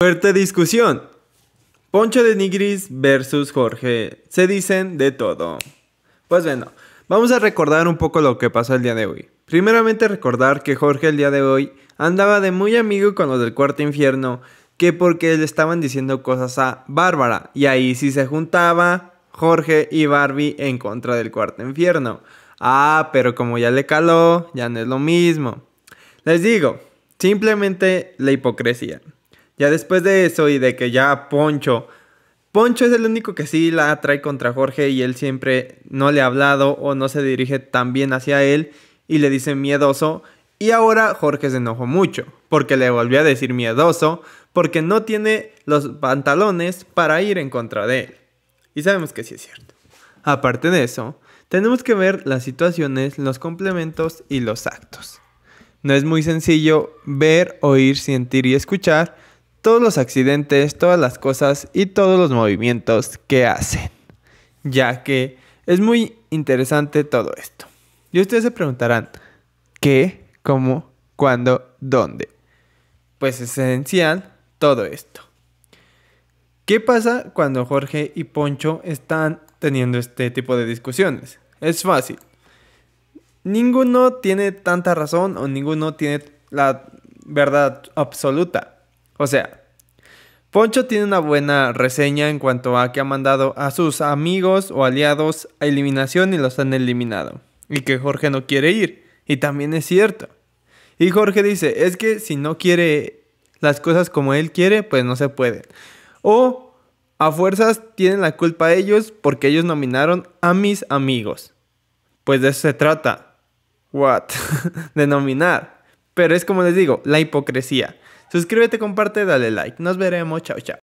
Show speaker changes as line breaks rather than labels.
Fuerte discusión. Poncho de Nigris versus Jorge. Se dicen de todo. Pues bueno, vamos a recordar un poco lo que pasó el día de hoy. Primeramente recordar que Jorge el día de hoy andaba de muy amigo con los del cuarto infierno, que porque le estaban diciendo cosas a Bárbara. Y ahí sí se juntaba Jorge y Barbie en contra del cuarto infierno. Ah, pero como ya le caló, ya no es lo mismo. Les digo, simplemente la hipocresía. Ya después de eso y de que ya Poncho... Poncho es el único que sí la atrae contra Jorge y él siempre no le ha hablado o no se dirige tan bien hacia él y le dice miedoso. Y ahora Jorge se enojó mucho porque le volvió a decir miedoso porque no tiene los pantalones para ir en contra de él. Y sabemos que sí es cierto. Aparte de eso, tenemos que ver las situaciones, los complementos y los actos. No es muy sencillo ver, oír, sentir y escuchar todos los accidentes, todas las cosas y todos los movimientos que hacen, ya que es muy interesante todo esto. Y ustedes se preguntarán, ¿qué? ¿Cómo? ¿Cuándo? ¿Dónde? Pues es esencial todo esto. ¿Qué pasa cuando Jorge y Poncho están teniendo este tipo de discusiones? Es fácil. Ninguno tiene tanta razón o ninguno tiene la verdad absoluta. O sea, Poncho tiene una buena reseña en cuanto a que ha mandado a sus amigos o aliados a eliminación y los han eliminado. Y que Jorge no quiere ir. Y también es cierto. Y Jorge dice, es que si no quiere las cosas como él quiere, pues no se puede. O a fuerzas tienen la culpa ellos porque ellos nominaron a mis amigos. Pues de eso se trata. What? de nominar. Pero es como les digo, la hipocresía. Suscríbete, comparte, dale like. Nos veremos. Chao, chao.